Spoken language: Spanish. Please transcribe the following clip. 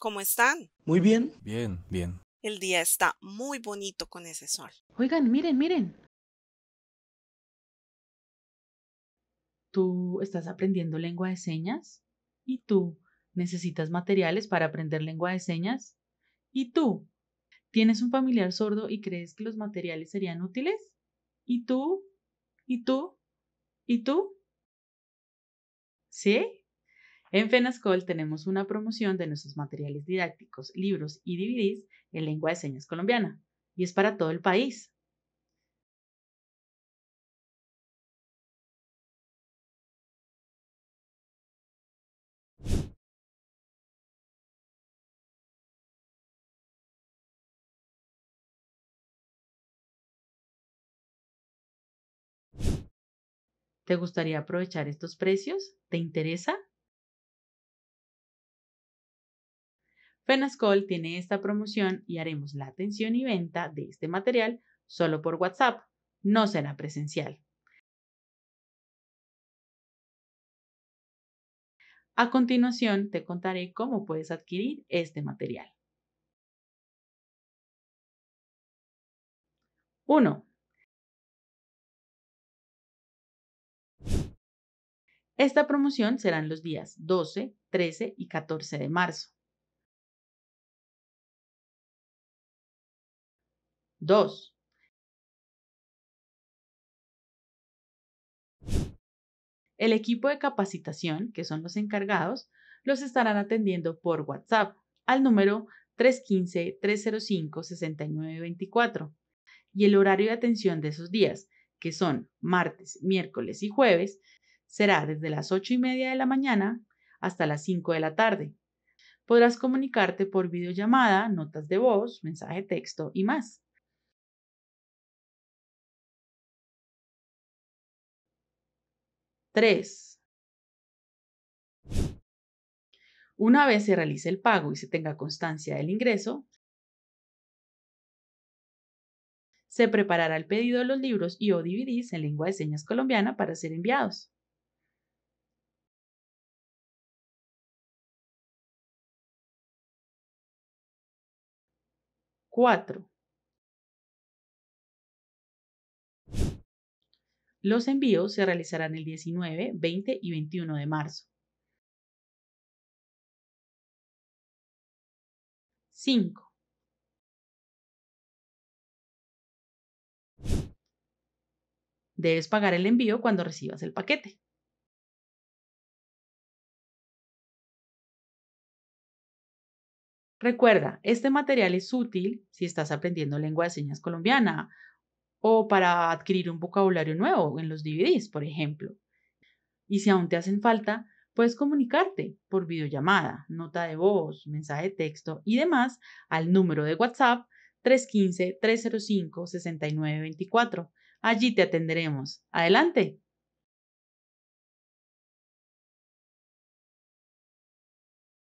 ¿Cómo están? Muy bien. Bien, bien. El día está muy bonito con ese sol. Oigan, miren, miren. Tú estás aprendiendo lengua de señas y tú necesitas materiales para aprender lengua de señas y tú tienes un familiar sordo y crees que los materiales serían útiles y tú y tú y tú. ¿Sí? En FENASCOL tenemos una promoción de nuestros materiales didácticos, libros y DVDs en lengua de señas colombiana, y es para todo el país. ¿Te gustaría aprovechar estos precios? ¿Te interesa? Fenascol tiene esta promoción y haremos la atención y venta de este material solo por WhatsApp. No será presencial. A continuación te contaré cómo puedes adquirir este material. 1. Esta promoción en los días 12, 13 y 14 de marzo. 2. El equipo de capacitación, que son los encargados, los estarán atendiendo por WhatsApp al número 315-305-6924 y el horario de atención de esos días, que son martes, miércoles y jueves, será desde las 8 y media de la mañana hasta las 5 de la tarde. Podrás comunicarte por videollamada, notas de voz, mensaje texto y más. 3. Una vez se realice el pago y se tenga constancia del ingreso, se preparará el pedido de los libros y o DVDs en lengua de señas colombiana para ser enviados. 4. Los envíos se realizarán el 19, 20 y 21 de marzo. 5. Debes pagar el envío cuando recibas el paquete. Recuerda, este material es útil si estás aprendiendo lengua de señas colombiana o para adquirir un vocabulario nuevo en los DVDs, por ejemplo. Y si aún te hacen falta, puedes comunicarte por videollamada, nota de voz, mensaje de texto y demás al número de WhatsApp 315-305-6924. Allí te atenderemos. Adelante.